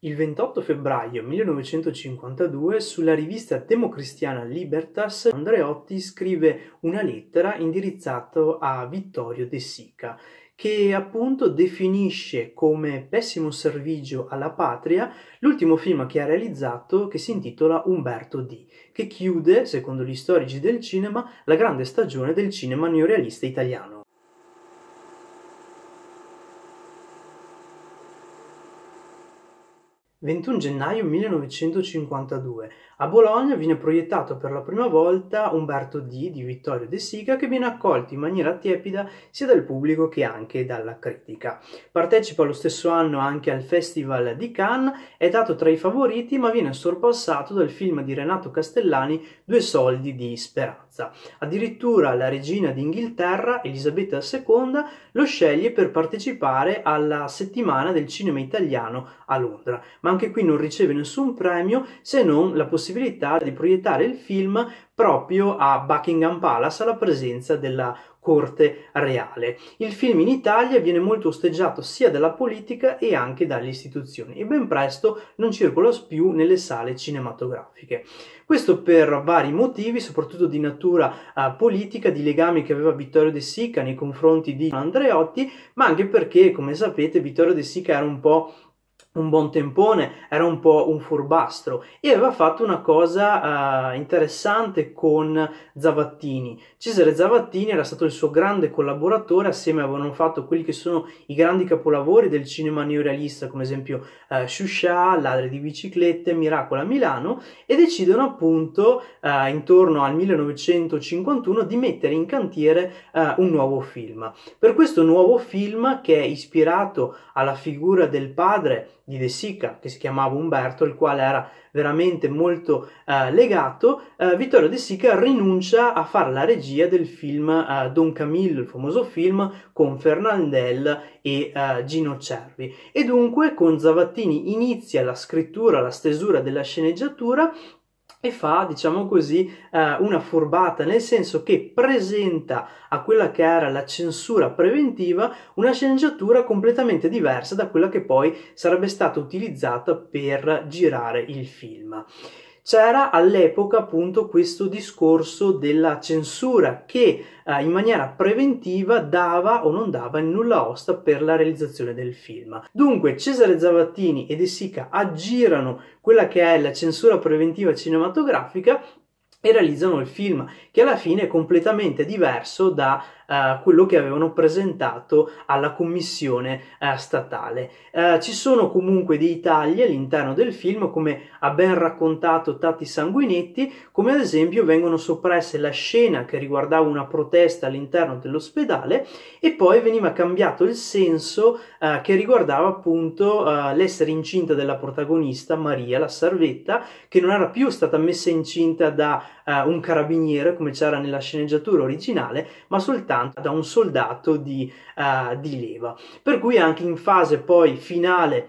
Il 28 febbraio 1952 sulla rivista democristiana Libertas Andreotti scrive una lettera indirizzata a Vittorio De Sica che appunto definisce come pessimo servigio alla patria l'ultimo film che ha realizzato che si intitola Umberto D, che chiude, secondo gli storici del cinema, la grande stagione del cinema neorealista italiano. 21 gennaio 1952. A Bologna viene proiettato per la prima volta Umberto D di Vittorio De Sica che viene accolto in maniera tiepida sia dal pubblico che anche dalla critica. Partecipa lo stesso anno anche al Festival di Cannes, è dato tra i favoriti ma viene sorpassato dal film di Renato Castellani Due soldi di speranza. Addirittura la regina d'Inghilterra, Elisabetta II, lo sceglie per partecipare alla settimana del cinema italiano a Londra. Ma anche qui non riceve nessun premio se non la possibilità di proiettare il film proprio a Buckingham Palace alla presenza della corte reale. Il film in Italia viene molto osteggiato sia dalla politica e anche dalle istituzioni e ben presto non circola più nelle sale cinematografiche. Questo per vari motivi, soprattutto di natura eh, politica, di legami che aveva Vittorio De Sica nei confronti di Andreotti, ma anche perché, come sapete, Vittorio De Sica era un po' un buon tempone, era un po' un furbastro e aveva fatto una cosa uh, interessante con Zavattini. Cesare Zavattini era stato il suo grande collaboratore, assieme avevano fatto quelli che sono i grandi capolavori del cinema neorealista, come esempio uh, Shusha, Ladri di biciclette, Miracolo a Milano e decidono appunto uh, intorno al 1951 di mettere in cantiere uh, un nuovo film. Per questo nuovo film che è ispirato alla figura del padre di De Sica, che si chiamava Umberto, il quale era veramente molto eh, legato, eh, Vittorio De Sica rinuncia a fare la regia del film eh, Don Camillo, il famoso film con Fernandel e eh, Gino Cervi. E dunque con Zavattini inizia la scrittura, la stesura della sceneggiatura e fa, diciamo così, eh, una furbata, nel senso che presenta a quella che era la censura preventiva una sceneggiatura completamente diversa da quella che poi sarebbe stata utilizzata per girare il film c'era all'epoca appunto questo discorso della censura che eh, in maniera preventiva dava o non dava il nulla osta per la realizzazione del film. Dunque Cesare Zavattini ed Sica aggirano quella che è la censura preventiva cinematografica e realizzano il film che alla fine è completamente diverso da eh, quello che avevano presentato alla commissione eh, statale. Eh, ci sono comunque dei tagli all'interno del film, come ha ben raccontato Tati Sanguinetti, come ad esempio vengono soppresse la scena che riguardava una protesta all'interno dell'ospedale e poi veniva cambiato il senso eh, che riguardava appunto l'essere incinta della protagonista Maria, la servetta, che non era più stata messa incinta da un carabiniere come c'era nella sceneggiatura originale, ma soltanto soltanto da un soldato di, uh, di leva. Per cui anche in fase poi finale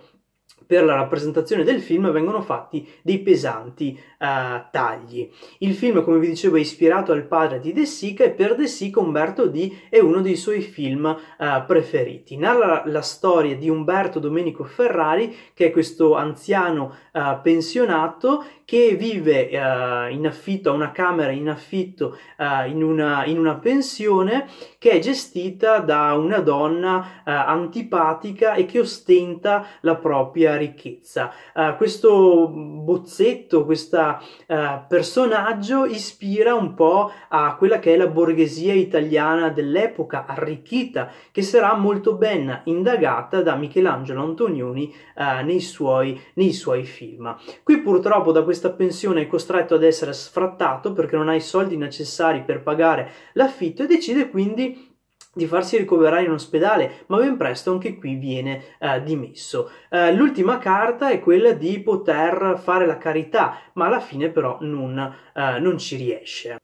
per la rappresentazione del film vengono fatti dei pesanti uh, tagli. Il film, come vi dicevo, è ispirato al padre di De Sica e per De Sica Umberto D è uno dei suoi film uh, preferiti. Narra la storia di Umberto Domenico Ferrari, che è questo anziano uh, pensionato che vive in affitto a una camera in affitto in una, in, una, pensione che è gestita da una donna antipatica e che ostenta la propria ricchezza. Uh, questo bozzetto, questo uh, ah, personaggio ispira un po' a quella che è la borghesia italiana dell'epoca, arricchita, che sarà molto ben indagata da Michelangelo Antonioni uh, nei, suoi, nei suoi film. Qui purtroppo da questa pensione è costretto ad essere sfrattato perché non ha i soldi necessari per pagare l'affitto e decide quindi di farsi ricoverare in ospedale, ma ben presto anche qui viene eh, dimesso. Eh, l'ultima carta è quella di poter fare la carità, ma alla fine però non, eh, non ci riesce.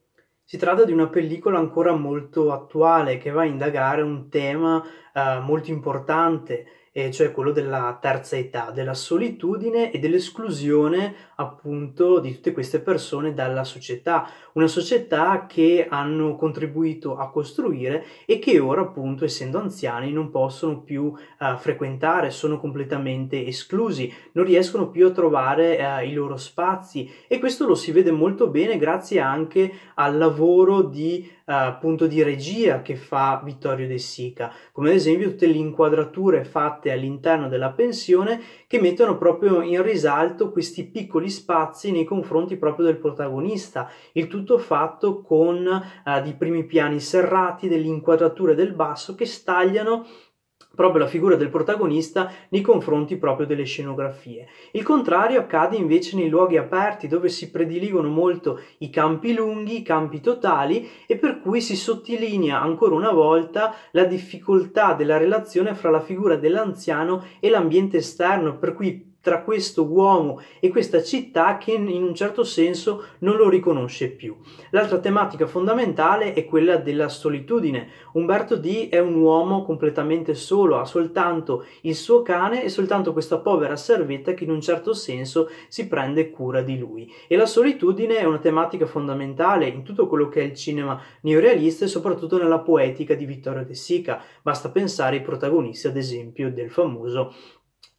Si tratta di una pellicola ancora molto attuale che va a indagare un tema eh, molto importante eh, cioè quello della terza età, della solitudine e dell'esclusione appunto di tutte queste persone dalla società, una società che hanno contribuito a costruire e che ora appunto essendo anziani non possono più eh, frequentare, sono completamente esclusi, non riescono più a trovare eh, i loro spazi e questo lo si vede molto bene grazie anche al lavoro di eh, appunto di regia che fa Vittorio De Sica, come ad esempio tutte le inquadrature fatte fatte all'interno della pensione che mettono proprio in risalto questi piccoli spazi nei confronti proprio del protagonista, il tutto fatto con eh, dei primi piani serrati, delle inquadrature del basso che stagliano proprio la figura del protagonista nei confronti proprio delle scenografie. Il contrario accade invece nei luoghi aperti dove si prediligono molto i campi lunghi, i campi totali e per cui si sottolinea ancora una volta la difficoltà della relazione fra la figura dell'anziano e l'ambiente esterno, per cui tra questo uomo e questa città che in un certo senso non lo riconosce più. L'altra tematica fondamentale è quella della solitudine. Umberto D è un uomo completamente solo, ha soltanto il suo cane e soltanto questa povera servetta che in un certo senso si prende cura di lui. E la solitudine è una tematica fondamentale in tutto quello che è il cinema neorealista e soprattutto nella poetica di Vittorio De Sica. Basta pensare ai protagonisti, ad esempio, del famoso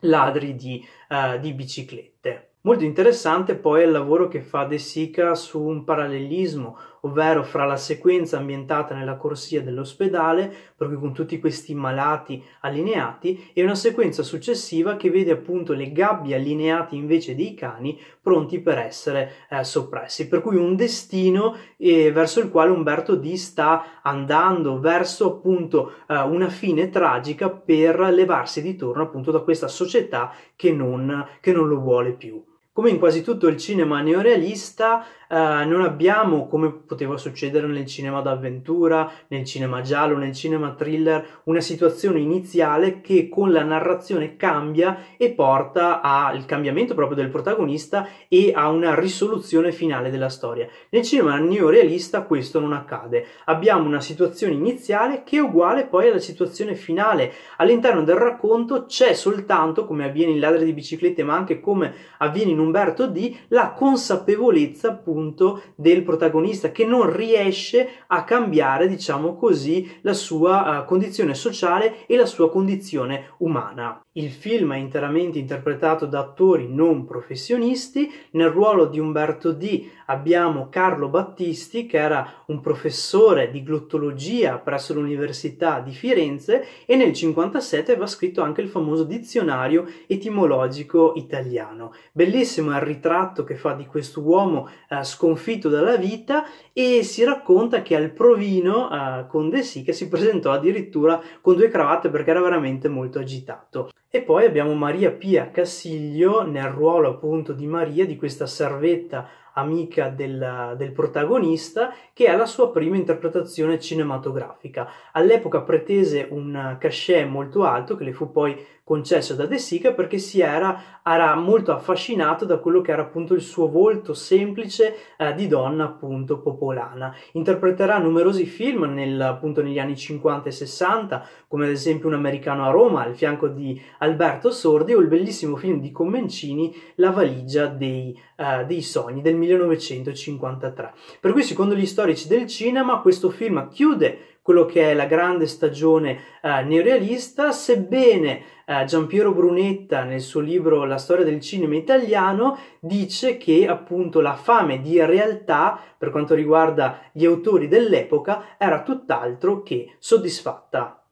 ladri di, uh, di biciclette. Molto interessante poi è il lavoro che fa De Sica su un parallelismo, ovvero fra la sequenza ambientata nella corsia dell'ospedale, proprio con tutti questi malati allineati, e una sequenza successiva che vede appunto le gabbie allineate invece dei cani pronti per essere eh, soppressi, per cui un destino eh, verso il quale Umberto D sta andando, verso appunto eh, una fine tragica per levarsi di torno appunto da questa società che non, che non lo vuole più. Come in quasi tutto il cinema neorealista, eh, non abbiamo, come poteva succedere nel cinema d'avventura, nel cinema giallo, nel cinema thriller, una situazione iniziale che con la narrazione cambia e porta al cambiamento proprio del protagonista e a una risoluzione finale della storia. Nel cinema neorealista questo non accade. Abbiamo una situazione iniziale che è uguale poi alla situazione finale. All'interno del racconto c'è soltanto, come avviene in Ladri di biciclette, ma anche come avviene in Umberto D, la consapevolezza appunto appunto del protagonista che non riesce a cambiare, diciamo così, la sua uh, condizione sociale e la sua condizione umana. Il film è interamente interpretato da attori non professionisti. Nel ruolo di Umberto D abbiamo Carlo Battisti, che era un professore di glottologia presso l'Università di Firenze, e nel 1957 aveva scritto anche il famoso dizionario etimologico italiano. Bellissimo è il ritratto che fa di quest'uomo eh, sconfitto dalla vita e si racconta che al provino a eh, Condesica si presentò addirittura con due cravatte perché era veramente molto agitato. E poi abbiamo Maria Pia Cassiglio nel ruolo appunto di Maria, di questa servetta amica del, del protagonista, che è la sua prima interpretazione cinematografica. All'epoca pretese un cachet molto alto, che le fu poi concesso da De Sica, perché si era, era molto affascinato da quello che era appunto il suo volto semplice eh, di donna appunto popolana. Interpreterà numerosi film nel, appunto negli anni 50 e 60, come ad esempio Un americano a Roma, al fianco di Alberto Sordi o il bellissimo film di Comencini La valigia dei, uh, dei sogni del 1953. Per cui secondo gli storici del cinema questo film chiude quello che è la grande stagione uh, neorealista, sebbene uh, Giampiero Brunetta nel suo libro La storia del cinema italiano dice che appunto la fame di realtà per quanto riguarda gli autori dell'epoca era tutt'altro che soddisfatta